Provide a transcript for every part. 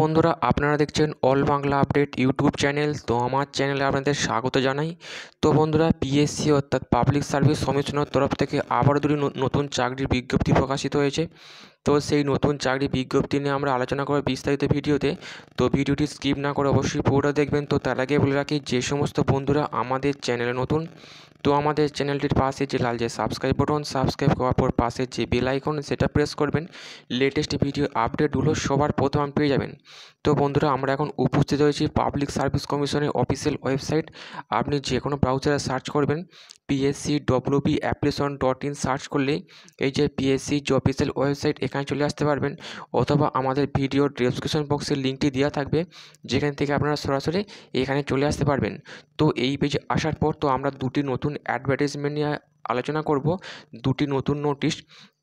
বন্ধুরা আপনারা দেখছেন all Bangla update YouTube channel তো আমার চ্যানেলে আপনাদের স্বাগত জানাই তো বন্ধুরা পিএসসি অর্থাৎ পাবলিক সার্ভিস কমিশনের তরফ থেকে আবার দুটি নতুন চাকরির বিজ্ঞপ্তি প্রকাশিত হয়েছে তো সেই নতুন চাকরি বিজ্ঞপ্তি নিয়ে আমরা আলোচনা করব বিস্তারিত ভিডিওতে তো ভিডিওটি স্কিপ না করে অবশ্যই পুরোটা দেখবেন তো তার আগে বলে রাখি যে সমস্ত বন্ধুরা আমাদের চ্যানেলে নতুন তো আমাদের চ্যানেলটির পাশে যে লাল যে সাবস্ক্রাইব বাটন সাবস্ক্রাইব করার পর পাশে যে বেল আইকন সেটা প্রেস করবেন লেটেস্ট ভিডিও আপডেটগুলো সবার প্রথম পেয়ে যাবেন তো বন্ধুরা আমরা এখন উপস্থিত হয়েছি পাবলিক সার্ভিস কমিশনের অফিসিয়াল ওয়েবসাইট আপনি যে কোনো ব্রাউজারে সার্চ করবেন PSC WB application dot in search করলেই এই যে পিএসসি যে অফিসিয়াল ওয়েবসাইট এখানে চলে আসতে পারবেন অথবা আমাদের ভিডিও ডিসক্রিপশন বক্সে লিঙ্কটি দেওয়া থাকবে যেখান থেকে আপনারা সরাসরি এখানে চলে আসতে পারবেন তো এই পেজে আসার পর তো আমরা দুটি নতুন অ্যাডভার্টাইজমেন্ট নিয়ে আলোচনা করব দুটি নতুন নোটিশ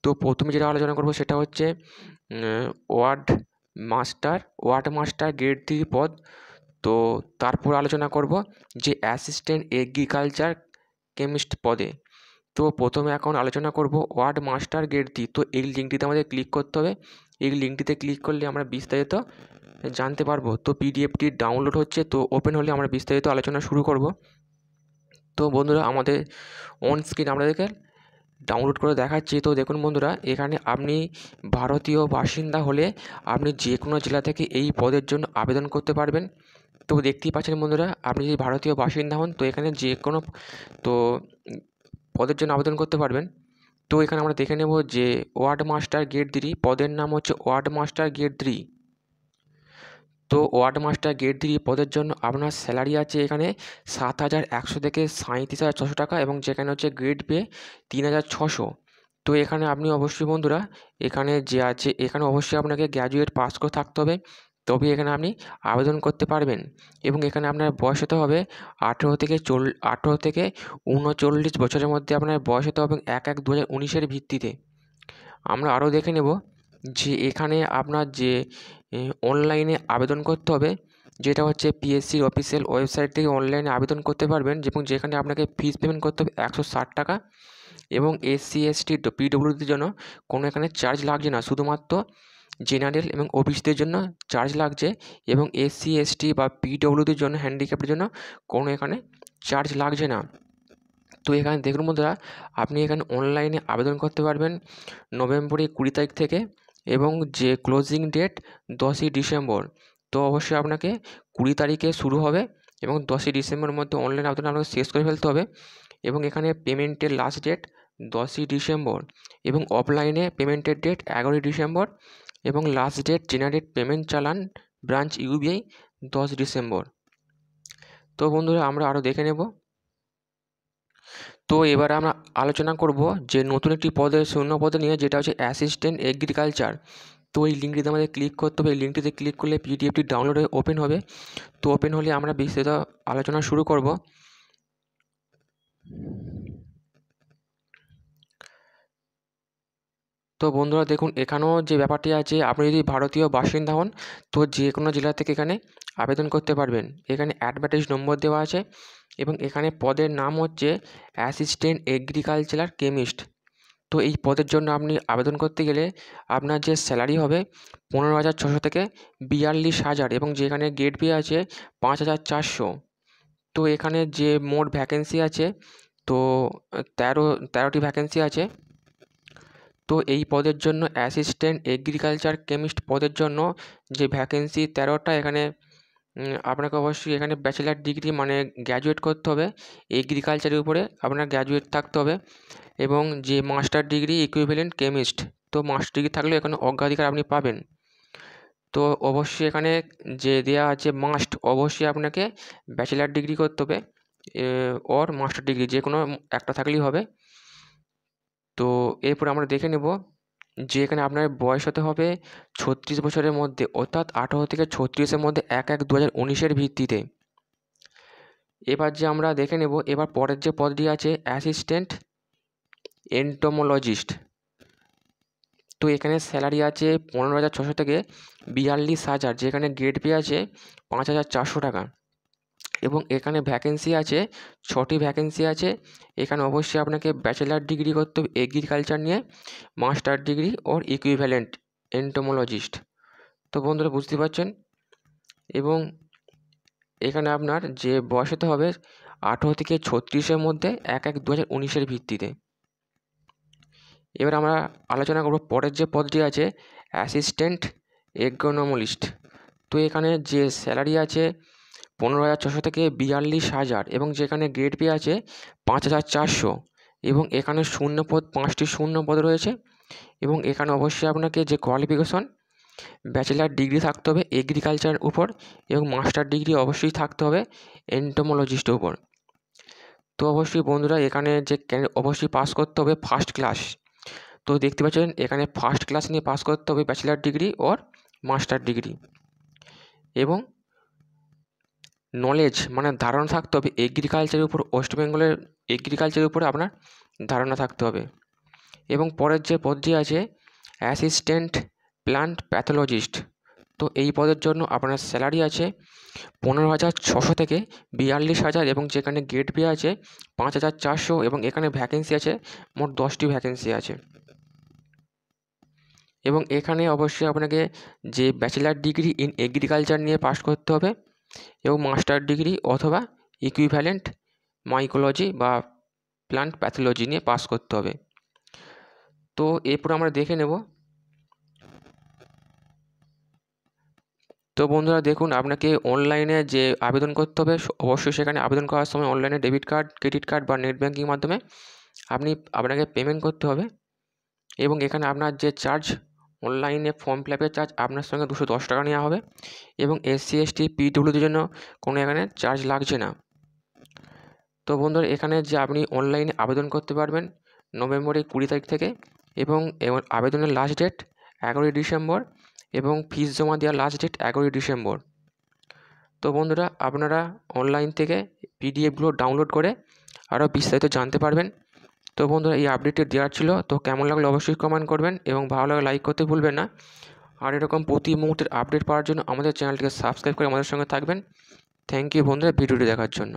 তো প্রথমে যেটা আলোচনা করব সেটা হচ্ছে ward master ward master grade three পদ তো তারপর আলোচনা করব যে অ্যাসিস্ট্যান্ট এগ্রিকালচার কেমিস্ট পদে তো প্রথমে এখন আলোচনা করব ওয়ার্ড মাস্টার দি তো এই লিঙ্কটিতে আমাদের ক্লিক করতে হবে এই লিঙ্কটিতে ক্লিক করলে আমরা বিস্তারিত জানতে পারবো তো পিডিএফটি ডাউনলোড হচ্ছে তো ওপেন হলে আমরা বিস্তারিত আলোচনা শুরু করব তো বন্ধুরা আমাদের অন স্ক্রিন আমাদেরকে ডাউনলোড করে দেখাচ্ছি তো দেখুন বন্ধুরা এখানে আপনি ভারতীয় বাসিন্দা হলে আপনি যে কোনো জেলা থেকে এই পদের জন্য আবেদন করতে পারবেন তো দেখতেই পাচ্ছেন বন্ধুরা আপনি যদি ভারতীয় বাসিন্দা হন তো এখানে যে কোনো তো পদের জন্য আবেদন করতে পারবেন তো এখানে আমরা দেখে নেব যে ওয়ার্ড মাস্টার গেট থ্রি পদের নাম হচ্ছে ওয়ার্ড মাস্টার গেট থ্রি তো ওয়ার্ড মাস্টার গেট থ্রি পদের জন্য আপনার স্যালারি আছে এখানে সাত হাজার একশো থেকে সাঁত্রিশ হাজার ছশো টাকা এবং যেখানে হচ্ছে গ্রেড পে তিন হাজার ছশো তো এখানে আপনি অবশ্যই বন্ধুরা এখানে যে আছে এখানে অবশ্যই আপনাকে গ্র্যাজুয়েট পাস করে থাকতে হবে তবেই এখানে আপনি আবেদন করতে পারবেন এবং এখানে আপনার বয়স হতে হবে আঠেরো থেকে চল আঠেরো থেকে উনচল্লিশ বছরের মধ্যে আপনার বয়স হতে হবে এক এক দু হাজার উনিশের ভিত্তিতে আমরা আরও দেখে নেব যে এখানে আপনার যে অনলাইনে আবেদন করতে হবে যেটা হচ্ছে পিএসসির অফিসিয়াল ওয়েবসাইট থেকে অনলাইনে আবেদন করতে পারবেন এবং যেখানে আপনাকে ফিস পেমেন্ট করতে হবে একশো ষাট টাকা এবং এসসি এসটি পিডব্লিউডির জন্য কোনো এখানে চার্জ লাগছে না শুধুমাত্র জেনারেল এবং ওবিসিদের জন্য চার্জ লাগছে এবং এসসি এসটি বা পিডব্লিউদের জন্য হ্যান্ডিক্যাপের জন্য কোনো এখানে চার্জ লাগছে না তো এখানে দেখুন বন্ধুরা আপনি এখানে অনলাইনে আবেদন করতে পারবেন নভেম্বরের কুড়ি তারিখ থেকে এবং যে ক্লোজিং ডেট দশই ডিসেম্বর তো অবশ্যই আপনাকে কুড়ি তারিখে শুরু হবে এবং দশই ডিসেম্বরের মধ্যে অনলাইন আবেদন আপনাকে শেষ করে ফেলতে হবে এবং এখানে পেমেন্টের লাস্ট ডেট দশই ডিসেম্বর এবং অফলাইনে পেমেন্টের ডেট এগারোই ডিসেম্বর এবং last date generate payment challan branch UBI দশ ডিসেম্বর তো বন্ধুরা আমরা আরও দেখে নেব তো এবার আমরা আলোচনা করব যে নতুন একটি পদে শূন্য পদে নিয়ে যেটা হচ্ছে অ্যাসিস্ট্যান্ট এগ্রিকালচার তো এই লিঙ্কটিতে আমাদের ক্লিক করতে হবে এই লিঙ্কটিতে ক্লিক করলে পিডিএফটি ডাউনলোড হয়ে ওপেন হবে তো ওপেন হলে আমরা বিস্তারিত আলোচনা শুরু করব তো বন্ধুরা দেখুন এখানেও যে ব্যাপারটি আছে আপনি যদি ভারতীয় বাসিন্দা হন তো যে কোনো জেলা থেকে এখানে আবেদন করতে পারবেন এখানে অ্যাডভার্টাইজ নম্বর দেওয়া আছে এবং এখানে পদের নাম হচ্ছে অ্যাসিস্ট্যান্ট এগ্রিকালচারাল কেমিস্ট তো এই পদের জন্য আপনি আবেদন করতে গেলে আপনার যে স্যালারি হবে পনেরো হাজার ছশো থেকে বিয়াল্লিশ হাজার এবং যেখানে গেট পে আছে পাঁচ হাজার চারশো তো এখানে যে মোট ভ্যাকেন্সি আছে তো তেরো তেরোটি ভ্যাকেন্সি আছে তো এই পদের জন্য অ্যাসিস্ট্যান্ট এগ্রিকালচার কেমিস্ট পদের জন্য যে ভ্যাকেন্সি তেরোটা এখানে আপনাকে অবশ্যই এখানে ব্যাচেলার ডিগ্রি মানে গ্র্যাজুয়েট করতে হবে এগ্রিকালচারের উপরে আপনার গ্র্যাজুয়েট থাকতে হবে এবং যে মাস্টার ডিগ্রি ইকুইভেলেন্ট কেমিস্ট তো মাস্টার ডিগ্রি থাকলেও এখানে অগ্রাধিকার আপনি পাবেন তো অবশ্যই এখানে যে দেওয়া আছে মাস্ট অবশ্যই আপনাকে ব্যাচেলার ডিগ্রি করতে হবে অর মাস্টার ডিগ্রি যে কোনো একটা থাকলেই হবে তো এরপর আমরা দেখে নেব যে এখানে আপনার বয়স হতে হবে ছত্রিশ বছরের মধ্যে অর্থাৎ আঠারো থেকে ছত্রিশের মধ্যে এক এক দু হাজার উনিশের ভিত্তিতে এবার যে আমরা দেখে নেব এবার পরের যে পদটি আছে অ্যাসিস্ট্যান্ট এন্টোমোলজিস্ট তো এখানে স্যালারি আছে পনেরো হাজার ছশো থেকে বিয়াল্লিশ হাজার যেখানে গ্রেড পে আছে পাঁচ হাজার চারশো টাকা এবং এখানে ভ্যাকেন্সি আছে ছটি ভ্যাকেন্সি আছে এখানে অবশ্যই আপনাকে ব্যাচেলার ডিগ্রি করতে হবে এগ্রিকালচার নিয়ে master degree or equivalent entomologist তো বন্ধুরা বুঝতে পারছেন এবং এখানে আপনার যে হতে হবে আঠেরো থেকে ছত্রিশের মধ্যে এক এক দু হাজার উনিশের ভিত্তিতে এবার আমরা আলোচনা করব পরের যে পদটি আছে অ্যাসিস্ট্যান্ট এগ্রোনমলিস্ট তো এখানে যে স্যালারি আছে পনেরো হাজার ছশো থেকে বিয়াল্লিশ হাজার এবং যেখানে গ্রেড পে আছে পাঁচ হাজার চারশো এবং এখানে শূন্যপদ পাঁচটি শূন্যপদ রয়েছে এবং এখানে অবশ্যই আপনাকে যে কোয়ালিফিকেশন ব্যাচেলার ডিগ্রি থাকতে হবে এগ্রিকালচার উপর এবং মাস্টার ডিগ্রি অবশ্যই থাকতে হবে এন্টোমোলজিস্টের উপর তো অবশ্যই বন্ধুরা এখানে যে অবশ্যই পাস করতে হবে ফার্স্ট ক্লাস তো দেখতে পাচ্ছেন এখানে ফার্স্ট ক্লাস নিয়ে পাস করতে হবে bachelor degree or master degree এবং নলেজ মানে ধারণা থাকতে হবে এগ্রিকালচারের উপর ওয়েস্ট বেঙ্গলের এগ্রিকালচারের উপরে আপনার ধারণা থাকতে হবে এবং পরের যে পদটি আছে অ্যাসিস্ট্যান্ট প্লান্ট প্যাথোলজিস্ট তো এই পদের জন্য আপনার স্যালারি আছে পনেরো হাজার ছশো থেকে বিয়াল্লিশ হাজার এবং যেখানে গেট পে আছে পাঁচ হাজার চারশো এবং এখানে ভ্যাকেন্সি আছে মোট দশটি ভ্যাকেন্সি আছে এবং এখানে অবশ্যই আপনাকে যে ব্যাচেলার ডিগ্রি ইন এগ্রিকালচার নিয়ে পাশ করতে হবে এবং মাস্টার ডিগ্রি অথবা ইকুইভ্যালেন্ট মাইকোলজি বা প্লান্ট প্যাথোলজি নিয়ে পাস করতে হবে তো এরপর আমরা দেখে নেব তো বন্ধুরা দেখুন আপনাকে অনলাইনে যে আবেদন করতে হবে অবশ্যই সেখানে আবেদন করার সময় অনলাইনে ডেবিট কার্ড ক্রেডিট কার্ড বা নেট ব্যাঙ্কিং মাধ্যমে আপনি আপনাকে পেমেন্ট করতে হবে এবং এখানে আপনার যে চার্জ অনলাইনে ফর্ম ফিল আপের চার্জ আপনার সঙ্গে দুশো দশ টাকা নেওয়া হবে এবং এসসি এসটি পিডব্লিউডির জন্য কোনো এখানে চার্জ লাগছে না তো বন্ধুরা এখানে যে আপনি অনলাইনে আবেদন করতে পারবেন নভেম্বরের কুড়ি তারিখ থেকে এবং আবেদনের লাস্ট ডেট এগারোই ডিসেম্বর এবং ফিস জমা দেওয়ার লাস্ট ডেট এগারোই ডিসেম্বর তো বন্ধুরা আপনারা অনলাইন থেকে পিডিএফগুলো ডাউনলোড করে আরও বিস্তারিত জানতে পারবেন তো বন্ধুরা এই আপডেটটি দেওয়ার ছিল তো কেমন লাগলো অবশ্যই কমেন্ট করবেন এবং ভালো লাগলে লাইক করতে ভুলবেন না আর এরকম প্রতি মুহূর্তের আপডেট পাওয়ার জন্য আমাদের চ্যানেলটিকে সাবস্ক্রাইব করে আমাদের সঙ্গে থাকবেন থ্যাংক ইউ বন্ধুরা ভিডিওটি দেখার জন্য